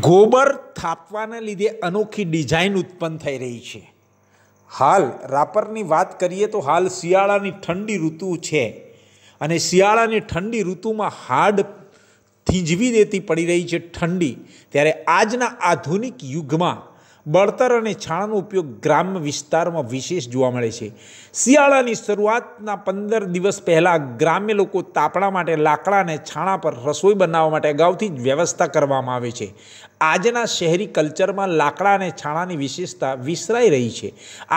ગોબર થાપવાના લીધે અનોખી ડિઝાઇન ઉત્પન્ન થઈ રહી છે હાલ રાપરની વાત કરીએ તો હાલ શિયાળાની ઠંડી ઋતુ છે અને શિયાળાની ઠંડી ઋતુમાં હાડ થીંજવી દેતી પડી રહી છે ઠંડી ત્યારે આજના આધુનિક યુગમાં બળતર અને છાણનો ઉપયોગ ગ્રામ્ય વિસ્તારમાં વિશેષ જોવા મળે છે શિયાળાની શરૂઆતના પંદર દિવસ પહેલાં ગ્રામ્ય લોકો તાપણા માટે લાકડા અને છાણા પર રસોઈ બનાવવા માટે અગાઉથી જ વ્યવસ્થા કરવામાં આવે છે આજના શહેરી કલ્ચરમાં લાકડા અને છાણાની વિશેષતા વિસરાઈ રહી છે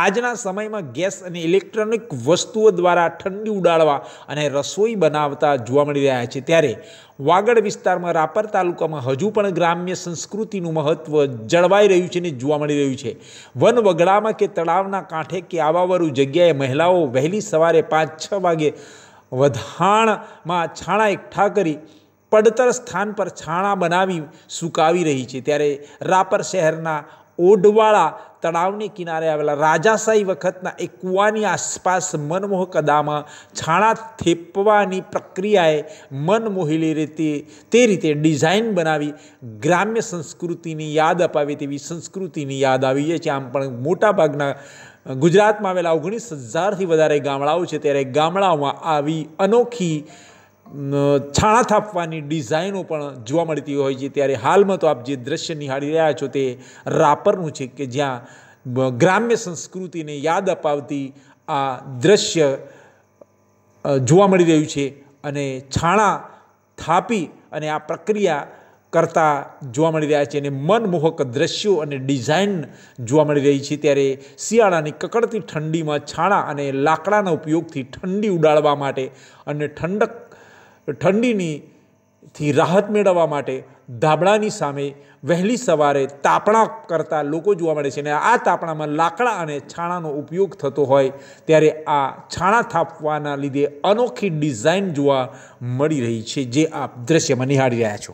આજના સમયમાં ગેસ અને ઇલેક્ટ્રોનિક વસ્તુઓ દ્વારા ઠંડી ઉડાડવા અને રસોઈ બનાવતા જોવા મળી રહ્યા છે ત્યારે વાગડ વિસ્તારમાં રાપર તાલુકામાં હજુ પણ ગ્રામ્ય સંસ્કૃતિનું મહત્ત્વ જળવાઈ રહ્યું છે ને જોવા મળી રહ્યું છે વન વગડામાં કે તળાવના કાંઠે કે આવાવાળું જગ્યાએ મહિલાઓ વહેલી સવારે પાંચ છ વાગે વધાણમાં છાણા એકઠા કરી પડતર સ્થાન પર છાણા બનાવી સુકાવી રહી છે ત્યારે રાપર શહેરના ઓઢવાળા તળાવને કિનારે આવેલા રાજાશાહી વખતના એક કૂવાની આસપાસ મનમોહક અદામાં છાણા થેપવાની પ્રક્રિયાએ મન મોહેલી રીતે તે રીતે ડિઝાઇન બનાવી ગ્રામ્ય સંસ્કૃતિની યાદ અપાવી તેવી સંસ્કૃતિની યાદ આવી છે આમ પણ મોટાભાગના ગુજરાતમાં આવેલા ઓગણીસ હજારથી વધારે ગામડાઓ છે ત્યારે ગામડાઓમાં આવી અનોખી છાણા થાપવાની ડિઝાઇનો પણ જોવા મળતી હોય છે ત્યારે હાલમાં તો આપ જે દ્રશ્ય નિહાળી રહ્યા છો તે રાપરનું છે કે જ્યાં ગ્રામ્ય સંસ્કૃતિને યાદ અપાવતી આ દ્રશ્ય જોવા મળી રહ્યું છે અને છાણા થાપી અને આ પ્રક્રિયા કરતા જોવા મળી રહ્યા છે અને મનમોહક દ્રશ્યો અને ડિઝાઇન જોવા મળી રહી છે ત્યારે શિયાળાની કકડતી ઠંડીમાં છાણા અને લાકડાના ઉપયોગથી ઠંડી ઉડાડવા માટે અને ઠંડક ઠંડીની થી રાહત મેળવવા માટે ધાબળાની સામે વહેલી સવારે તાપણા કરતા લોકો જોવા મળે છે અને આ તાપણામાં લાકડા અને છાણાનો ઉપયોગ થતો હોય ત્યારે આ છાણા થાપવાના લીધે અનોખી ડિઝાઇન જોવા મળી રહી છે જે આપ દ્રશ્યમાં નિહાળી રહ્યા છો